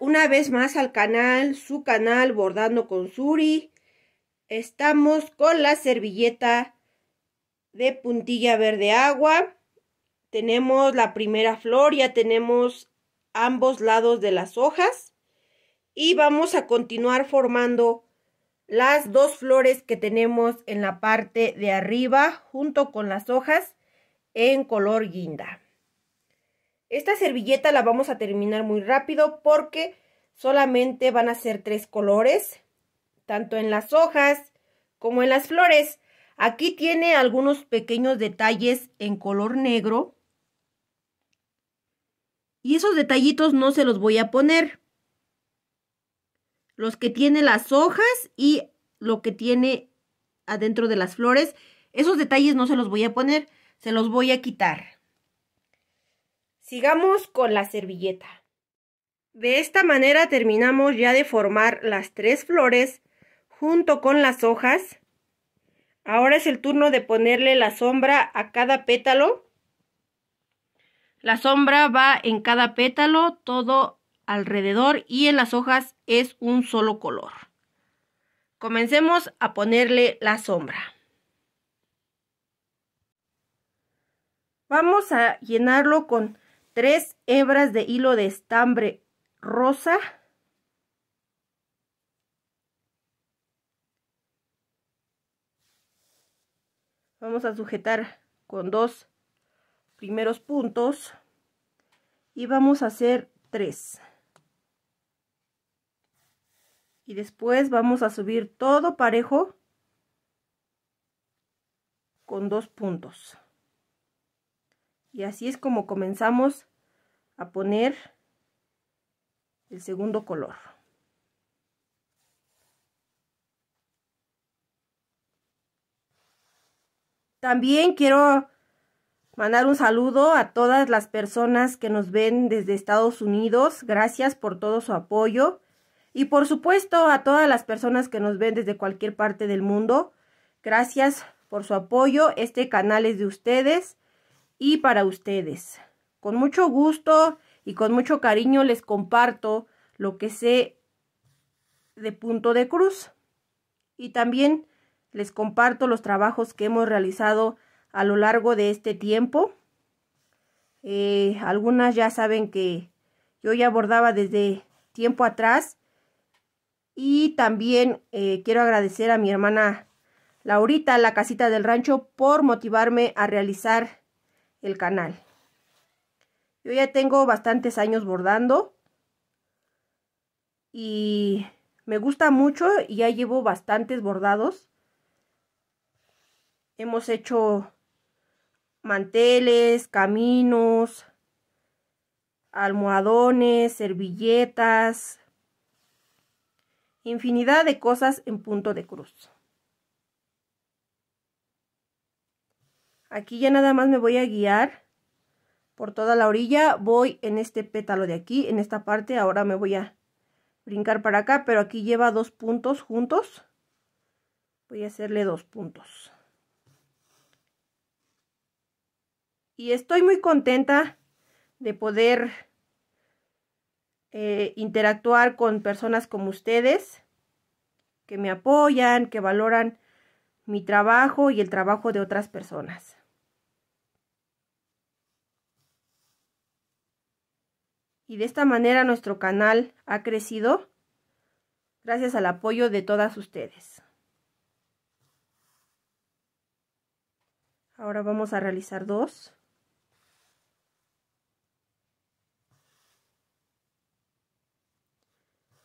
una vez más al canal, su canal Bordando con Suri. Estamos con la servilleta de puntilla verde agua. Tenemos la primera flor, ya tenemos ambos lados de las hojas. Y vamos a continuar formando las dos flores que tenemos en la parte de arriba junto con las hojas en color guinda. Esta servilleta la vamos a terminar muy rápido porque solamente van a ser tres colores, tanto en las hojas como en las flores. Aquí tiene algunos pequeños detalles en color negro. Y esos detallitos no se los voy a poner. Los que tiene las hojas y lo que tiene adentro de las flores, esos detalles no se los voy a poner, se los voy a quitar. Sigamos con la servilleta. De esta manera terminamos ya de formar las tres flores junto con las hojas. Ahora es el turno de ponerle la sombra a cada pétalo. La sombra va en cada pétalo, todo alrededor y en las hojas es un solo color. Comencemos a ponerle la sombra. Vamos a llenarlo con Tres hebras de hilo de estambre rosa, vamos a sujetar con dos primeros puntos y vamos a hacer tres y después vamos a subir todo parejo con dos puntos y así es como comenzamos a poner el segundo color. También quiero mandar un saludo a todas las personas que nos ven desde Estados Unidos. Gracias por todo su apoyo. Y por supuesto a todas las personas que nos ven desde cualquier parte del mundo. Gracias por su apoyo. Este canal es de ustedes y para ustedes. Con mucho gusto y con mucho cariño les comparto lo que sé de punto de cruz y también les comparto los trabajos que hemos realizado a lo largo de este tiempo. Eh, algunas ya saben que yo ya abordaba desde tiempo atrás y también eh, quiero agradecer a mi hermana Laurita, la casita del rancho, por motivarme a realizar el canal. Yo ya tengo bastantes años bordando y me gusta mucho y ya llevo bastantes bordados. Hemos hecho manteles, caminos, almohadones, servilletas, infinidad de cosas en punto de cruz. Aquí ya nada más me voy a guiar por toda la orilla. Voy en este pétalo de aquí, en esta parte. Ahora me voy a brincar para acá, pero aquí lleva dos puntos juntos. Voy a hacerle dos puntos. Y estoy muy contenta de poder eh, interactuar con personas como ustedes que me apoyan, que valoran mi trabajo y el trabajo de otras personas. y de esta manera nuestro canal ha crecido gracias al apoyo de todas ustedes. Ahora vamos a realizar dos.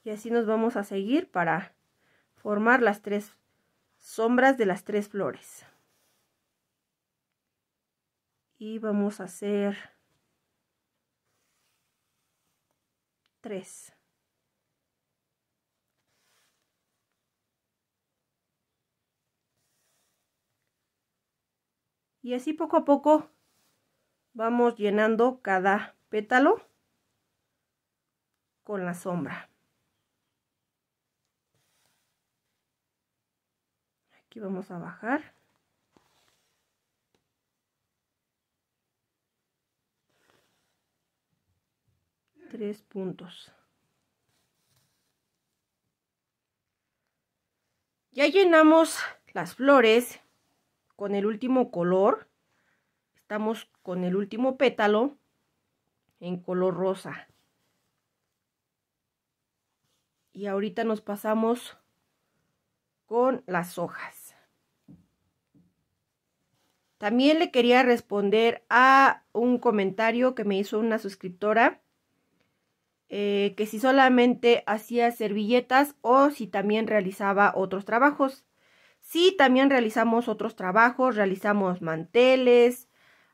Y así nos vamos a seguir para formar las tres sombras de las tres flores. Y vamos a hacer 3. Y así poco a poco vamos llenando cada pétalo con la sombra. Aquí vamos a bajar. puntos. Ya llenamos las flores con el último color. Estamos con el último pétalo en color rosa. Y ahorita nos pasamos con las hojas. También le quería responder a un comentario que me hizo una suscriptora eh, que si solamente hacía servilletas o si también realizaba otros trabajos. Sí, también realizamos otros trabajos, realizamos manteles,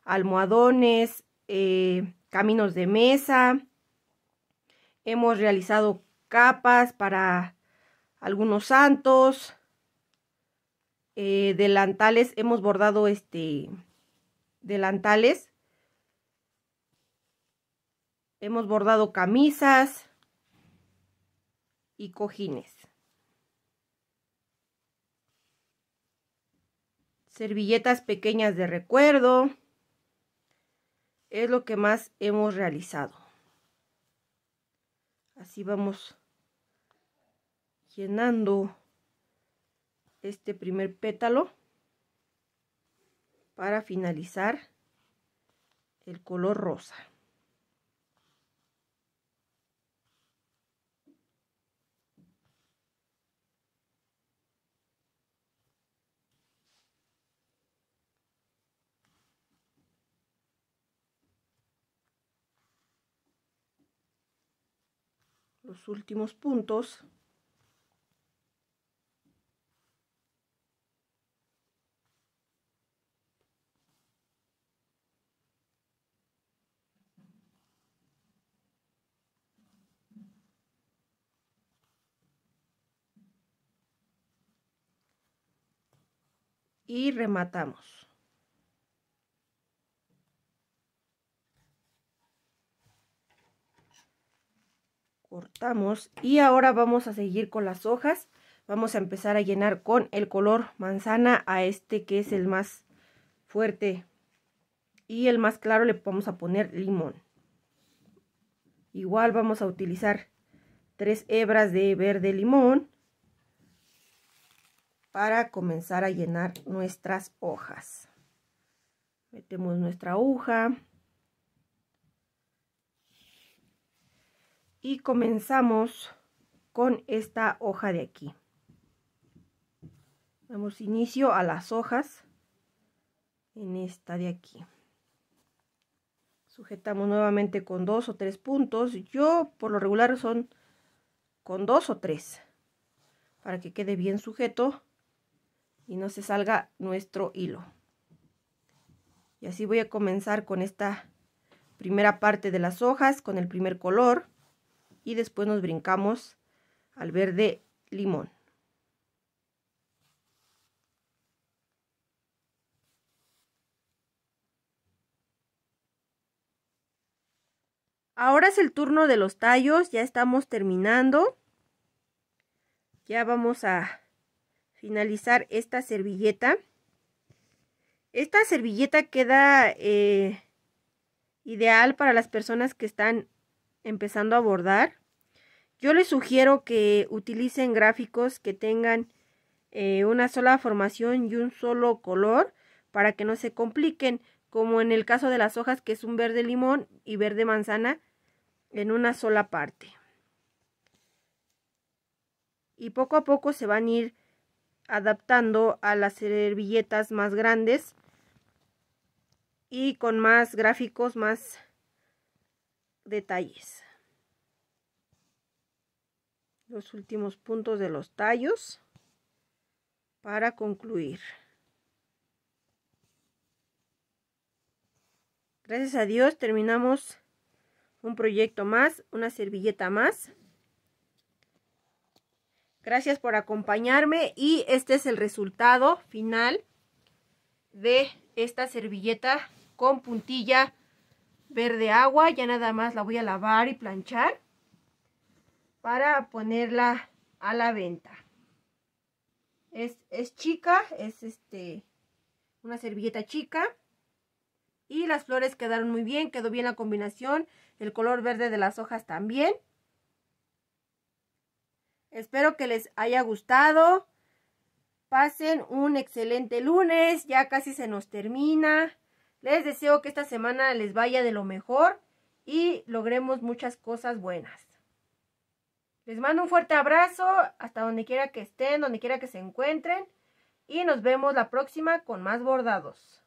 almohadones, eh, caminos de mesa. Hemos realizado capas para algunos santos. Eh, delantales, hemos bordado este delantales Hemos bordado camisas y cojines. Servilletas pequeñas de recuerdo. Es lo que más hemos realizado. Así vamos llenando este primer pétalo para finalizar el color rosa. los últimos puntos y rematamos. cortamos y ahora vamos a seguir con las hojas vamos a empezar a llenar con el color manzana a este que es el más fuerte y el más claro le vamos a poner limón igual vamos a utilizar tres hebras de verde limón para comenzar a llenar nuestras hojas metemos nuestra aguja y comenzamos con esta hoja de aquí damos inicio a las hojas en esta de aquí sujetamos nuevamente con dos o tres puntos yo por lo regular son con dos o tres para que quede bien sujeto y no se salga nuestro hilo y así voy a comenzar con esta primera parte de las hojas con el primer color y después nos brincamos al verde limón. Ahora es el turno de los tallos, ya estamos terminando. Ya vamos a finalizar esta servilleta. Esta servilleta queda eh, ideal para las personas que están empezando a bordar, yo les sugiero que utilicen gráficos que tengan eh, una sola formación y un solo color para que no se compliquen, como en el caso de las hojas que es un verde limón y verde manzana en una sola parte. Y poco a poco se van a ir adaptando a las servilletas más grandes y con más gráficos, más detalles. Los últimos puntos de los tallos para concluir. Gracias a Dios terminamos un proyecto más, una servilleta más. Gracias por acompañarme y este es el resultado final de esta servilleta con puntilla verde agua. Ya nada más la voy a lavar y planchar para ponerla a la venta. Es, es chica, es este una servilleta chica. Y las flores quedaron muy bien, quedó bien la combinación. El color verde de las hojas también. Espero que les haya gustado. Pasen un excelente lunes, ya casi se nos termina. Les deseo que esta semana les vaya de lo mejor y logremos muchas cosas buenas. Les mando un fuerte abrazo hasta donde quiera que estén, donde quiera que se encuentren y nos vemos la próxima con más bordados.